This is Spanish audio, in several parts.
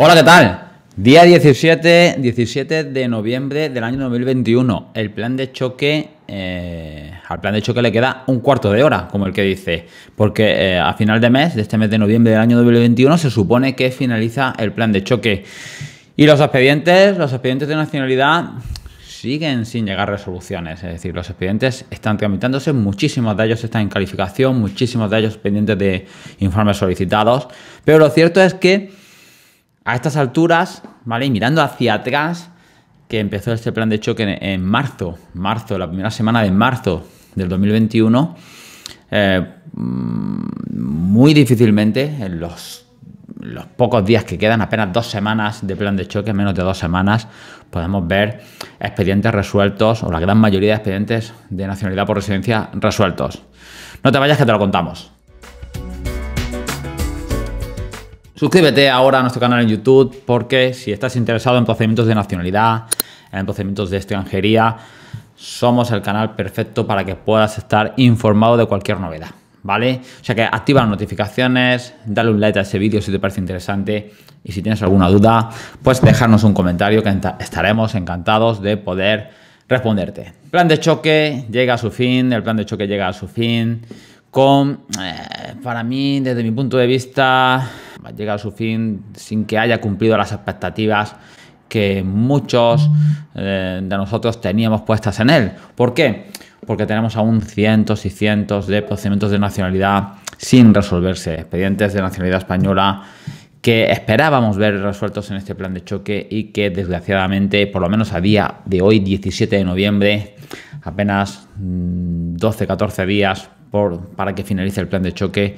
Hola, ¿qué tal? Día 17, 17 de noviembre del año 2021. El plan de choque, eh, al plan de choque le queda un cuarto de hora, como el que dice, porque eh, a final de mes, de este mes de noviembre del año 2021, se supone que finaliza el plan de choque. Y los expedientes, los expedientes de nacionalidad siguen sin llegar resoluciones. Es decir, los expedientes están tramitándose, muchísimos de ellos están en calificación, muchísimos de ellos pendientes de informes solicitados. Pero lo cierto es que a estas alturas, ¿vale? Y mirando hacia atrás, que empezó este plan de choque en, marzo, marzo, la primera semana de marzo del 2021, eh, mm, muy difícilmente en los, los pocos días que quedan, apenas dos semanas de plan de choque, menos de dos semanas, podemos ver expedientes resueltos o la gran mayoría de expedientes de nacionalidad por residencia resueltos. No te vayas que te lo contamos. Suscríbete ahora a nuestro canal en YouTube porque si estás interesado en procedimientos de nacionalidad, en procedimientos de extranjería, somos el canal perfecto para que puedas estar informado de cualquier novedad, ¿vale? O sea que activa las notificaciones, dale un like a ese vídeo si te parece interesante y si tienes alguna duda, pues dejarnos un comentario que estaremos encantados de poder responderte. plan de choque llega a su fin, el plan de choque llega a su fin con, eh, para mí, desde mi punto de vista, llega a su fin sin que haya cumplido las expectativas que muchos eh, de nosotros teníamos puestas en él. ¿Por qué? Porque tenemos aún cientos y cientos de procedimientos de nacionalidad sin resolverse, expedientes de nacionalidad española que esperábamos ver resueltos en este plan de choque y que desgraciadamente, por lo menos a día de hoy, 17 de noviembre, apenas 12, mm, 14 días por, para que finalice el plan de choque,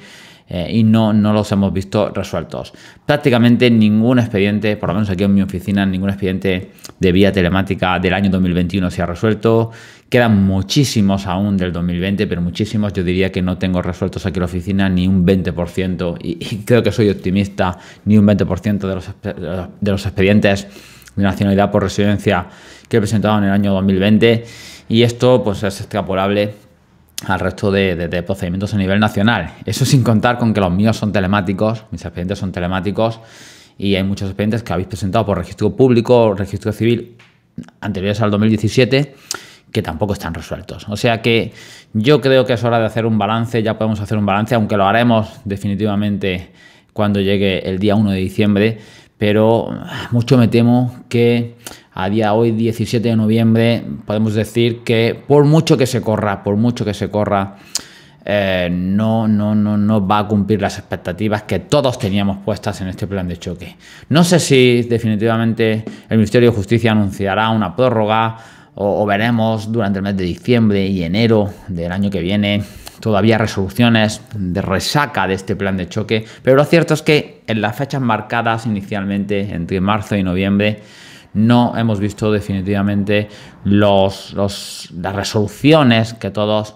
eh, y no, los hemos visto resueltos. Prácticamente ningún expediente, por lo menos aquí en mi oficina, ningún expediente de vía telemática del año 2021 se ha resuelto. Quedan muchísimos aún del 2020, pero muchísimos. Yo diría que no tengo resueltos aquí en la oficina ni un 20%, y, creo que soy optimista, ni un 20% de los, de los expedientes de nacionalidad por residencia que he presentado en el año 2020. Y esto pues es extrapolable al resto de, procedimientos a nivel nacional. Eso sin contar con que los míos son telemáticos, mis expedientes son telemáticos y hay muchos expedientes que habéis presentado por registro público, registro civil anteriores al 2017 que tampoco están resueltos. O sea que yo creo que es hora de hacer un balance, ya podemos hacer un balance, aunque lo haremos definitivamente cuando llegue el día 1 de diciembre, pero mucho me temo que a día de hoy, 17 de noviembre, podemos decir que por mucho que se corra, por mucho que se corra, eh, no, no, no, no va a cumplir las expectativas que todos teníamos puestas en este plan de choque. No sé si definitivamente el Ministerio de Justicia anunciará una prórroga o veremos durante el mes de diciembre y enero del año que viene todavía resoluciones de resaca de este plan de choque, pero lo cierto es que en las fechas marcadas inicialmente entre marzo y noviembre no hemos visto definitivamente los, las resoluciones que todos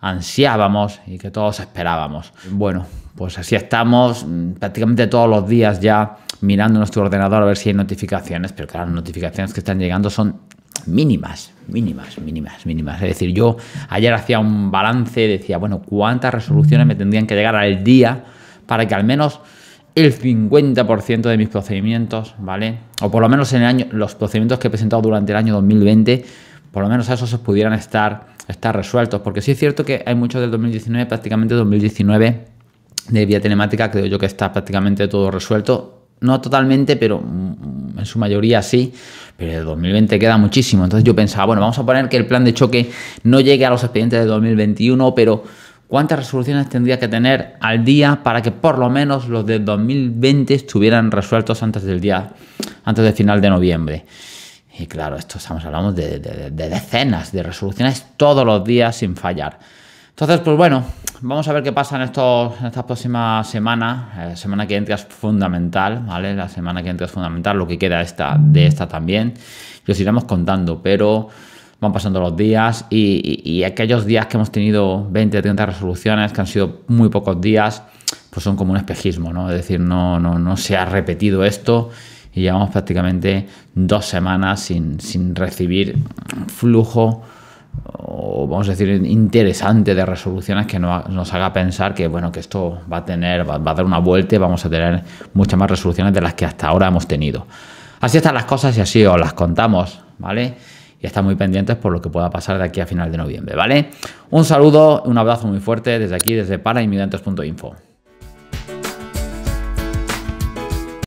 ansiábamos y que todos esperábamos. Bueno, pues así estamos mm, prácticamente todos los días ya mirando nuestro ordenador a ver si hay notificaciones, pero claro, las notificaciones que están llegando son mínimas, mínimas, mínimas, mínimas. Es decir, yo ayer hacía un balance, decía, bueno, ¿cuántas resoluciones me tendrían que llegar al día para que al menos el 50% de mis procedimientos, ¿vale? O por lo menos en el año, los procedimientos que he presentado durante el año 2020, por lo menos esos pudieran estar, estar resueltos. Porque sí es cierto que hay muchos del 2019, prácticamente 2019 de vía telemática, creo yo que está prácticamente todo resuelto. No totalmente, pero mm, en su mayoría sí. Pero de 2020 queda muchísimo. Entonces yo pensaba, bueno, vamos a poner que el plan de choque no llegue a los expedientes de 2021, pero ¿Cuántas resoluciones tendría que tener al día para que por lo menos los de 2020 estuvieran resueltos antes del día, antes del final de noviembre? Y claro, esto estamos hablando de, decenas de resoluciones todos los días sin fallar. Entonces, pues bueno, vamos a ver qué pasa en, estos, próxima estas La eh, semana que entra es fundamental, ¿vale? La semana que entra es fundamental, lo que queda esta, de esta también. Y os iremos contando, pero van pasando los días y, aquellos días que hemos tenido 20, 30 resoluciones, que han sido muy pocos días, pues son como un espejismo, ¿no? Es decir, no, no, no se ha repetido esto y llevamos prácticamente dos semanas sin, recibir flujo o vamos a decir interesante de resoluciones que nos haga pensar que bueno que esto va a tener va, a dar una vuelta y vamos a tener muchas más resoluciones de las que hasta ahora hemos tenido así están las cosas y así os las contamos vale y muy pendientes por lo que pueda pasar de aquí a final de noviembre, ¿vale? Un saludo, un abrazo muy fuerte desde aquí, desde parainmigrantes.info.